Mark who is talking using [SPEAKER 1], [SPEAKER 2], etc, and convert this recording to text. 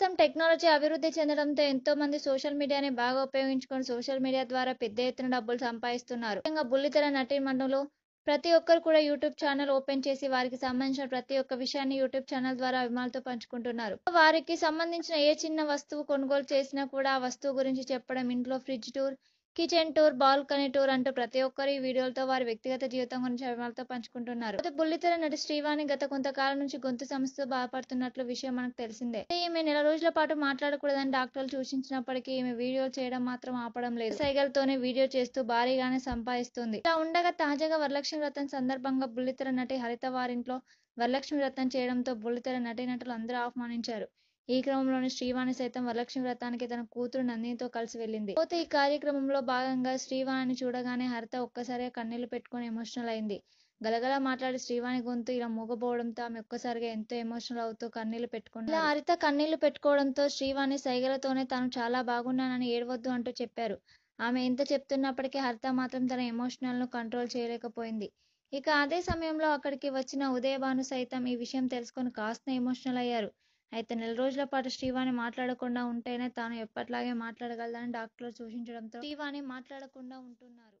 [SPEAKER 1] ప్రస్తుతం టెక్నాలజీ అభివృద్ధి చెందడంతో ఎంతో మంది సోషల్ మీడియాని బాగా ఉపయోగించుకొని సోషల్ మీడియా ద్వారా పెద్ద ఎత్తున డబ్బులు సంపాదిస్తున్నారు ముఖ్యంగా బుల్లితెర నటీమండలో ప్రతి ఒక్కరు కూడా యూట్యూబ్ ఛానల్ ఓపెన్ చేసి వారికి సంబంధించిన ప్రతి ఒక్క విషయాన్ని యూట్యూబ్ ఛానల్ ద్వారా అభిమానులతో పంచుకుంటున్నారు వారికి సంబంధించిన ఏ చిన్న వస్తువు కొనుగోలు చేసినా కూడా ఆ వస్తువు గురించి చెప్పడం ఇంట్లో fridge tour kitchen tour, balcony tour అంటూ ప్రతి ఒక్కరు ఈ వీడియోలతో వారి వ్యక్తిగత జీవితం గురించి అభిమానులతో పంచుకుంటున్నారు. బుల్లితెర నటి శ్రీవాణి గత కొంతకాలం నుంచి గొంతు సమస్యతో బాధపడుతున్నట్లు విషయం మనకు తెలిసిందే. అయితే ఈమె నెల రోజుల పాటు మాట్లాడకూడదని డాక్టర్లు సూచించినప్పటికీ ఈమె వీడియోలు చేయడం మాత్రం ఆపడం లేదు. సైగలతోనే వీడియో చేస్తూ భారీగానే సంపాదిస్తుంది ఇలా ఉండగా తాజాగా వరలక్ష్మి వ్రతం సందర్భంగా బుల్లితెర నటి హరిత వారింట్లో వరలక్ష్మి వ్రతం చేయడంతో బుల్లితెర నటులు అందరూ ఆహ్వానించారు. ఈ క్రమంలోనే శ్రీవాణి సైతం వరలక్ష్మి వ్రతానికి తన కూతురు నందినితో కలిసి వెళ్ళింది పోతే ఈ కార్యక్రమంలో భాగంగా శ్రీవాణిని చూడగానే హరిత ఒక్కసారిగా కన్నీళ్లు పెట్టుకుని ఎమోషనల్ అయింది గలగల మాట్లాడి శ్రీవాణి గొంతు ఇలా మూగపోవడంతో ఆమె ఒక్కసారిగా ఎంతో ఎమోషనల్ అవుతూ కన్నీళ్లు పెట్టుకుంది ఇలా హరిత కన్నీళ్లు పెట్టుకోవడంతో శ్రీవాణి సైగలతోనే తాను చాలా బాగున్నానని ఏడవద్దు అంటూ చెప్పారు ఆమె ఎంత చెప్తున్నప్పటికీ హరిత మాత్రం తన ఎమోషనల్ ను కంట్రోల్ చేయలేకపోయింది ఇక అదే సమయంలో అక్కడికి వచ్చిన ఉదయభాను సైతం ఈ విషయం తెలుసుకొని కాస్త ఎమోషనల్ అయ్యారు అయితే నెల రోజుల పాటు శ్రీవాణి మాట్లాడకుండా ఉంటేనే తాను ఎప్పట్లాగే మాట్లాడగలనని డాక్టర్లు సూచించడంతో శ్రీవాణి మాట్లాడకుండా ఉంటున్నారు